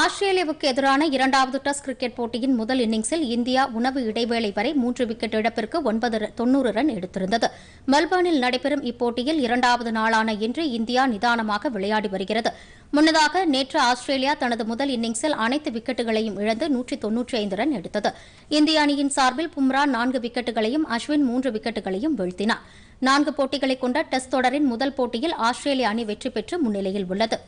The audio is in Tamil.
ஆஸ்திரேலியாவுக்கு எதிரான இரண்டாவது டெஸ்ட் கிரிக்கெட் போட்டியின் முதல் இன்னிங்ஸில் இந்தியா உணவு இடைவேளை வரை மூன்று விக்கெட் இழப்பிற்கு ஒன்பது தொன்னூறு ரன் எடுத்திருந்தது மெல்பர்னில் நடைபெறும் இப்போட்டியில் இரண்டாவது நாளான இன்று இந்தியா நிதானமாக விளையாடி வருகிறது முன்னதாக நேற்று ஆஸ்திரேலியா தனது முதல் இன்னிங்ஸில் அனைத்து விக்கெட்டுகளையும் இழந்து நூற்றி தொன்னூற்றி ஐந்து ரன் எடுத்தது இந்திய அணியின் சார்பில் பும்ரா நான்கு விக்கெட்டுகளையும் அஸ்வின் மூன்று விக்கெட்டுகளையும் வீழ்த்தினார் நான்கு போட்டிகளை கொண்ட டெஸ்ட் தொடரின் முதல் போட்டியில் ஆஸ்திரேலிய அணி வெற்றி பெற்று முன்னிலையில் உள்ளது